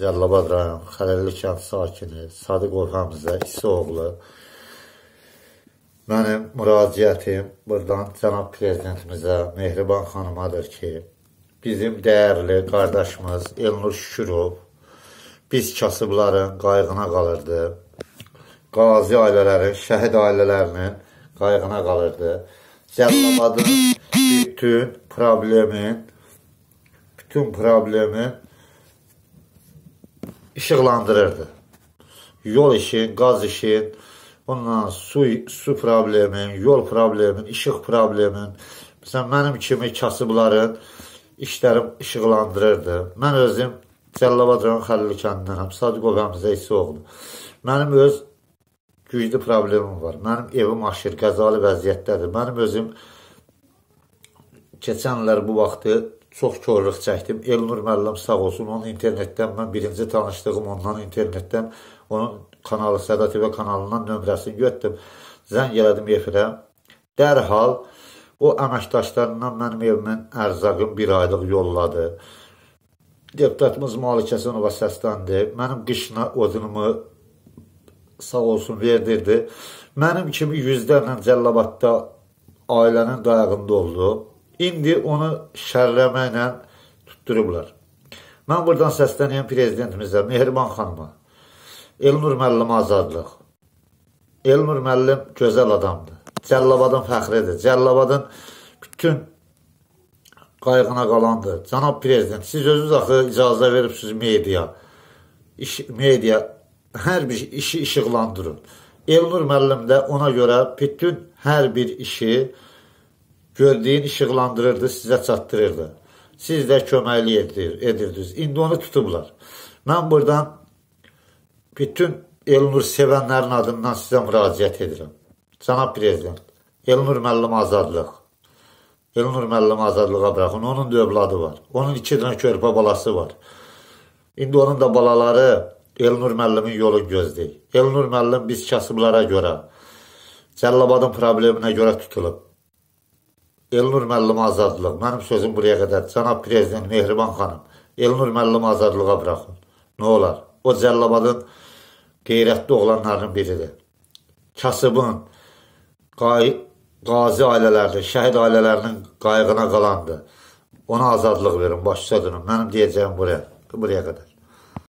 Cəlilabad rayon Xəlilli kənd sakini Sadiq Orhanbizə İsa oğlu mənim müraciətim buradan cənab prezidentimizə Mehriban xanımadır ki, bizim dəyərli qardaşımız Elnur Şükürov biz kasıbların qayğına qalırdı. Qazi ailələrin, şəhid ailələrinin qayğına qalırdı. Cəlilabadın bütün problemin bütün problemin işıqlandırırdı. Yol işin, qaz işin, ondan su, su problemin, yol problemin, işıq problemin, məsələn, mənim kimi kasıbların işlərim işıqlandırırdı. Mən özüm Cəllabacan Xəlil kəndindənəm, Sadiqov Həmzə isə oğlu. Mənim öz güclü problemim var. Mənim evim aşır, qəzalı vəziyyətdədir. Mənim özüm keçən illər bu vaxtı çox körlük çəkdim. Elnur müəllim sağ olsun. Onun internetdən mən birinci tanışdığım ondan internetdən onun kanalı Sədə TV kanalından nömrəsini götürdüm. Zəng elədim efirə. Dərhal o əməkdaşlarından mənim evimin ərzağım bir aylıq yolladı. Deputatımız Malik Həsənova səsləndi. Mənim qışına odunumu sağ olsun verdirdi. Mənim kimi yüzlərlə Cəllabadda ailənin dayağında oldu. İndi onu şərləmə ilə tutdurublar. Mən buradan səslənəyəm prezidentimizə, Mehriban xanıma, Elnur müəllimə azadlıq. Elnur müəllim gözəl adamdır. Cəllabadın fəxridir. Cəllabadın bütün qayğına qalandır. Cənab prezident, siz özünüz axı icazə veribsiniz media. İş, media hər bir işi işıqlandırın. Elnur müəllim də ona görə bütün hər bir işi işıqlandırır gördüyün işıqlandırırdı, sizə çatdırırdı. Siz də köməkli edir, edirdiniz. İndi onu tutublar. Mən buradan bütün Elnur sevənlərin adından sizə müraciət edirəm. Cənab Prezident, Elnur müəllim azadlıq. Elnur müəllim azadlığa bıraxın. Onun da övladı var. Onun iki dənə körpə balası var. İndi onun da balaları Elnur müəllimin yolu gözləyir. Elnur müəllim biz kasıblara görə, Cəllabadın probleminə görə tutulub. Elnur müəllim azadlıq. Mənim sözüm buraya qədər. Cənab prezident Mehriban xanım, Elnur müəllim azadlığa buraxın. Nə olar? O Cəllabadın qeyrətli oğlanlarının biridir. Kasıbın, qay qazi ailələrinin, şəhid ailələrinin qayğına qalandı. Ona azadlıq verin, başça durun. Mənim deyəcəyim buraya, buraya qədər.